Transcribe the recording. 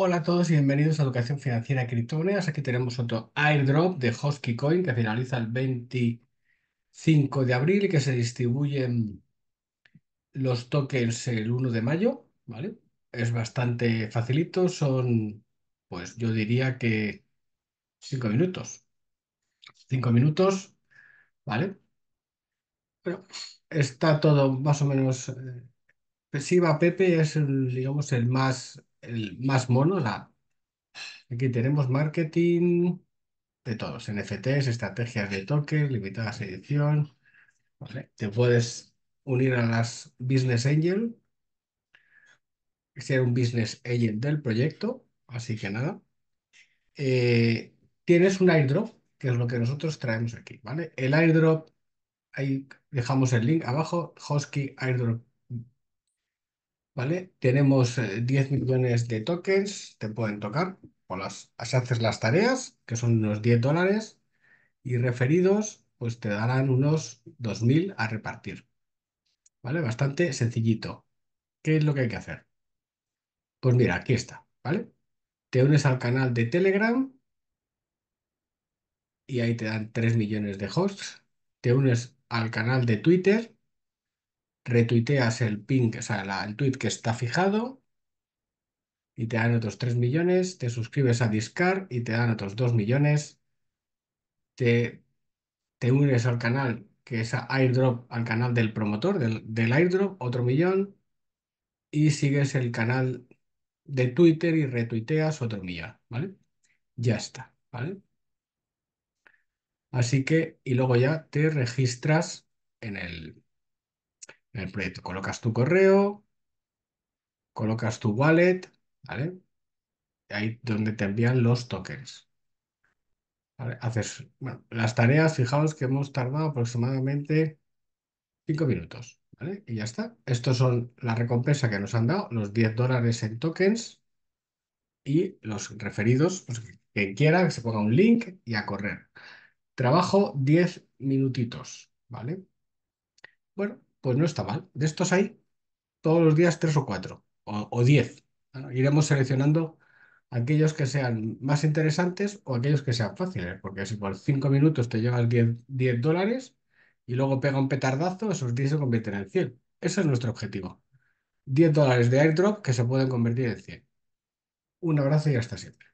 Hola a todos y bienvenidos a Educación Financiera y Aquí tenemos otro airdrop de Hosky Coin que finaliza el 25 de abril y que se distribuyen los tokens el 1 de mayo. ¿vale? Es bastante facilito, son, pues yo diría que 5 minutos. 5 minutos, ¿vale? Pero está todo más o menos... Eh, Pesiva Pepe es, digamos, el más el más mono, la aquí tenemos marketing de todos, NFTs, estrategias de toque, limitadas edición, te puedes unir a las Business Angel, ser un Business Agent del proyecto, así que nada. Eh, tienes un airdrop, que es lo que nosotros traemos aquí, ¿vale? El airdrop, ahí dejamos el link abajo, Hosky Airdrop tenemos 10 eh, millones de tokens, te pueden tocar, o las, si haces las tareas, que son unos 10 dólares, y referidos, pues te darán unos 2.000 a repartir, ¿vale? Bastante sencillito. ¿Qué es lo que hay que hacer? Pues mira, aquí está, ¿vale? Te unes al canal de Telegram y ahí te dan 3 millones de hosts. Te unes al canal de Twitter retuiteas el pin, o sea, el tweet que está fijado y te dan otros 3 millones, te suscribes a Discard y te dan otros 2 millones, te, unes al canal que es a airdrop, al canal del promotor del, del airdrop, otro millón, y sigues el canal de Twitter y retuiteas otro millón, ¿vale? Ya está, ¿vale? Así que, y luego ya te registras en el, en el proyecto. Colocas tu correo, colocas tu wallet, ¿vale? Ahí donde te envían los tokens. ¿Vale? Haces, bueno, las tareas, fijaos que hemos tardado aproximadamente 5 minutos, ¿vale? Y ya está. Estos son la recompensa que nos han dado, los 10 dólares en tokens y los referidos, pues quien quiera que se ponga un link y a correr. Trabajo 10 minutitos, ¿vale? Bueno, pues no está mal. De estos hay todos los días tres o cuatro o, 10, diez. iremos seleccionando aquellos que sean más interesantes o aquellos que sean fáciles, porque si por cinco minutos te llevas 10, 10 dólares y luego pega un petardazo, esos 10 se convierten en 100. Ese es nuestro objetivo. 10 dólares de airdrop que se pueden convertir en 100. Un abrazo y hasta siempre.